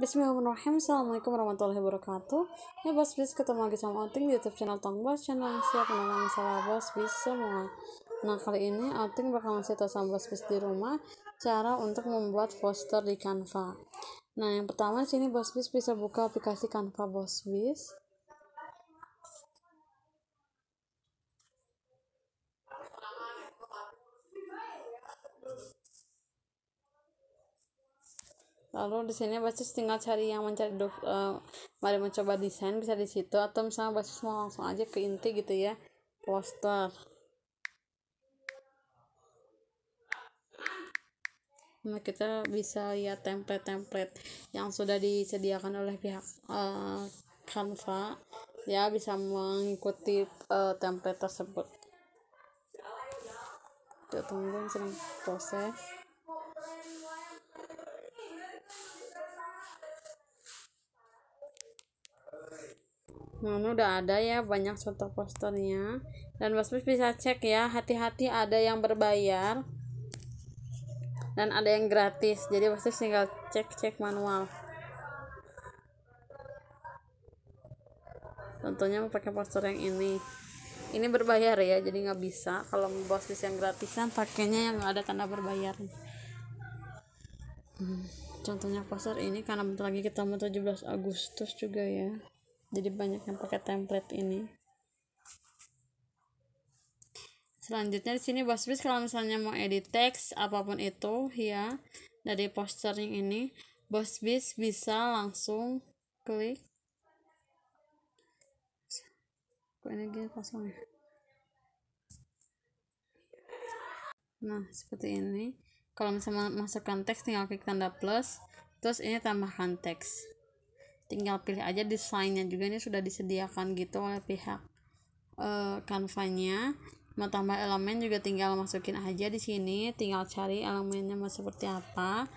Bismillahirrahmanirrahim Assalamualaikum warahmatullahi wabarakatuh Hai Bos Bis, ketemu lagi sama Oting di Youtube channel Tong Bos Channel yang siap menangani masalah Bos Bis semua Nah kali ini Oting bakal ngasih tau sama Bos Bis di rumah Cara untuk membuat poster di Canva Nah yang pertama sini Bos Bis bisa buka aplikasi Canva Bos Bis lalu di sini basis tinggal cari yang mencari dok uh, mari mencoba desain bisa di situ atau misalnya basis mau langsung aja ke inti gitu ya poster nah kita bisa lihat template-template yang sudah disediakan oleh pihak uh, Canva ya bisa mengikuti uh, template tersebut kita tungguin sedang proses Nah, ini udah ada ya banyak contoh posternya. Dan bos-bos bisa cek ya, hati-hati ada yang berbayar dan ada yang gratis. Jadi pasti tinggal cek-cek manual. Tentunya mau pakai poster yang ini. Ini berbayar ya, jadi nggak bisa. Kalau bos yang gratisan, pakainya yang ada tanda berbayar Hmm, contohnya poster ini karena bentar lagi kita ketemu 17 Agustus juga ya jadi banyak yang pakai template ini selanjutnya di sini bos bis kalau misalnya mau edit teks apapun itu ya dari postering ini bos bis bisa langsung klik kok ini gini kosong ya? nah seperti ini kalau misalnya masukkan teks tinggal klik tanda plus terus ini tambahkan teks tinggal pilih aja desainnya juga ini sudah disediakan gitu oleh pihak uh, eh, canva mau tambah elemen juga tinggal masukin aja di sini tinggal cari elemennya mau seperti apa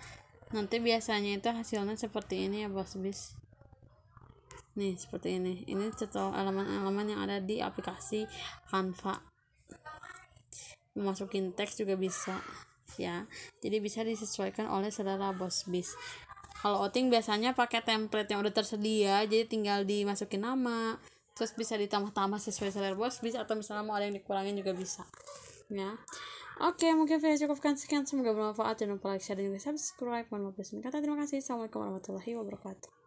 nanti biasanya itu hasilnya seperti ini ya bos bis nih seperti ini ini contoh elemen-elemen yang ada di aplikasi Canva masukin teks juga bisa ya jadi bisa disesuaikan oleh selera bos bis kalau outing biasanya pakai template yang udah tersedia jadi tinggal dimasukin nama terus bisa ditambah-tambah sesuai selera bos bis atau misalnya mau ada yang dikurangin juga bisa ya Oke, mungkin video cukupkan sekian. Semoga bermanfaat. Jangan lupa like, share, dan juga subscribe. Mohon maaf, kata terima kasih. Assalamualaikum warahmatullahi wabarakatuh.